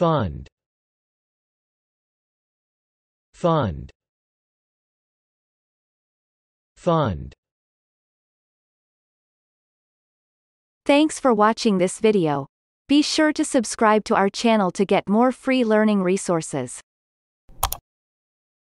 Fund Fund Fund Thanks for watching this video. Be sure to subscribe to our channel to get more free learning resources.